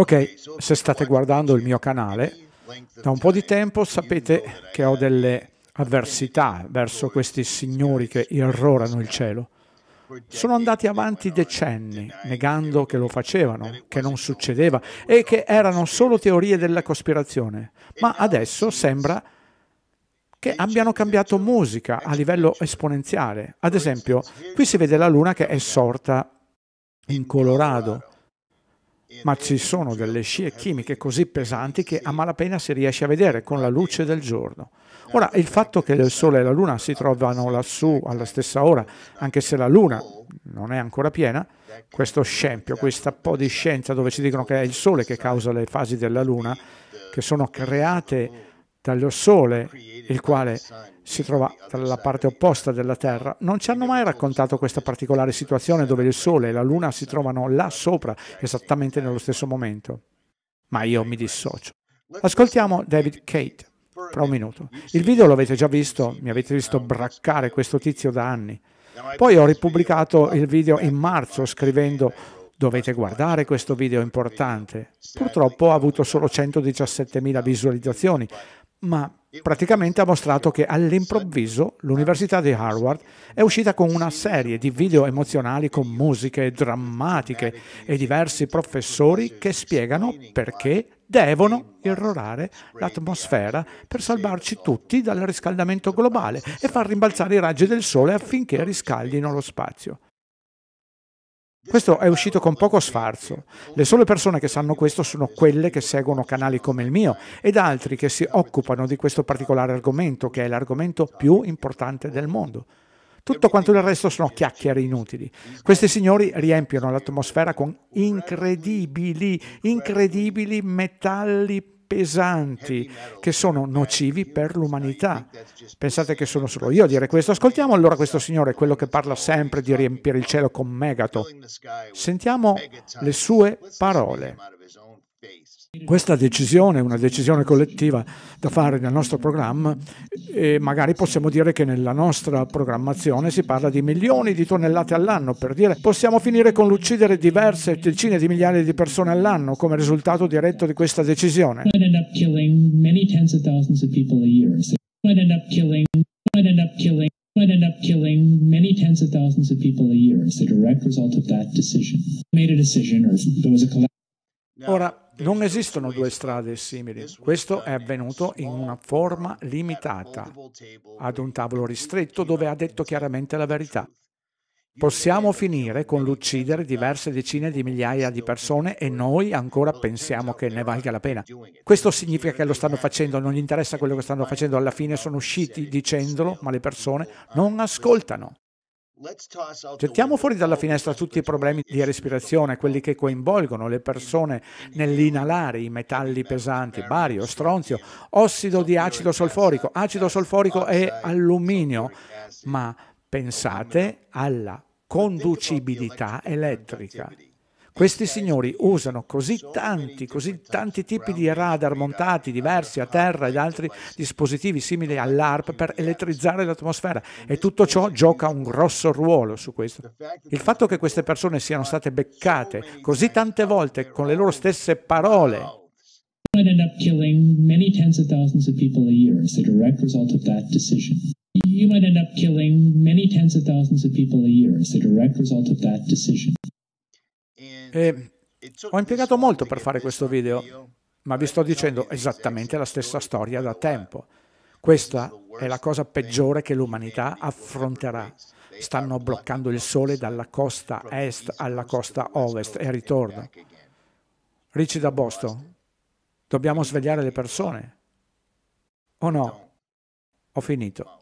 Ok, se state guardando il mio canale, da un po' di tempo sapete che ho delle avversità verso questi signori che irrorano il cielo. Sono andati avanti decenni negando che lo facevano, che non succedeva e che erano solo teorie della cospirazione, ma adesso sembra che abbiano cambiato musica a livello esponenziale. Ad esempio, qui si vede la luna che è sorta in Colorado ma ci sono delle scie chimiche così pesanti che a malapena si riesce a vedere con la luce del giorno. Ora, il fatto che il Sole e la Luna si trovano lassù alla stessa ora, anche se la Luna non è ancora piena, questo scempio, questa po' di scienza dove ci dicono che è il Sole che causa le fasi della Luna, che sono create dallo Sole, il quale si trova dalla parte opposta della Terra, non ci hanno mai raccontato questa particolare situazione dove il Sole e la Luna si trovano là sopra esattamente nello stesso momento. Ma io mi dissocio. Ascoltiamo David Kate per un minuto. Il video l'avete già visto, mi avete visto braccare questo tizio da anni. Poi ho ripubblicato il video in marzo scrivendo Dovete guardare questo video importante. Purtroppo ha avuto solo 117.000 visualizzazioni, ma praticamente ha mostrato che all'improvviso l'Università di Harvard è uscita con una serie di video emozionali con musiche drammatiche e diversi professori che spiegano perché devono irrorare l'atmosfera per salvarci tutti dal riscaldamento globale e far rimbalzare i raggi del sole affinché riscaldino lo spazio. Questo è uscito con poco sfarzo. Le sole persone che sanno questo sono quelle che seguono canali come il mio ed altri che si occupano di questo particolare argomento, che è l'argomento più importante del mondo. Tutto quanto il resto sono chiacchiere inutili. Questi signori riempiono l'atmosfera con incredibili, incredibili metalli pesanti che sono nocivi per l'umanità. Pensate che sono solo io a dire questo? Ascoltiamo allora questo signore, quello che parla sempre di riempire il cielo con megato. Sentiamo le sue parole. Questa decisione è una decisione collettiva da fare nel nostro programma e magari possiamo dire che nella nostra programmazione si parla di milioni di tonnellate all'anno, per dire possiamo finire con l'uccidere diverse decine di migliaia di persone all'anno come risultato diretto di questa decisione. might end up killing many tens of thousands of people a year as a direct result of that decision. Made a decision, or there was a Ora, non esistono due strade simili, questo è avvenuto in una forma limitata, ad un tavolo ristretto dove ha detto chiaramente la verità. Possiamo finire con l'uccidere diverse decine di migliaia di persone e noi ancora pensiamo che ne valga la pena. Questo significa che lo stanno facendo, non gli interessa quello che stanno facendo, alla fine sono usciti dicendolo, ma le persone non ascoltano. Gettiamo fuori dalla finestra tutti i problemi di respirazione, quelli che coinvolgono le persone nell'inalare i metalli pesanti, bario, stronzio, ossido di acido solforico, acido solforico e alluminio, ma pensate alla conducibilità elettrica. Questi signori usano così tanti, così tanti tipi di radar montati diversi a terra ed altri dispositivi simili all'ARP per elettrizzare l'atmosfera e tutto ciò gioca un grosso ruolo su questo. Il fatto che queste persone siano state beccate così tante volte con le loro stesse parole ended up killing many tens of a year as a direct result of that You might end up killing many tens of thousands of people a year as a direct result of that decision. E ehm, ehm, ho impiegato molto per fare questo video, ma vi sto dicendo esattamente la stessa storia da tempo. Questa è la cosa peggiore che l'umanità affronterà. Stanno bloccando il sole dalla costa est alla costa ovest e ritorno. Ricci da Boston, dobbiamo svegliare le persone. O no? Ho finito.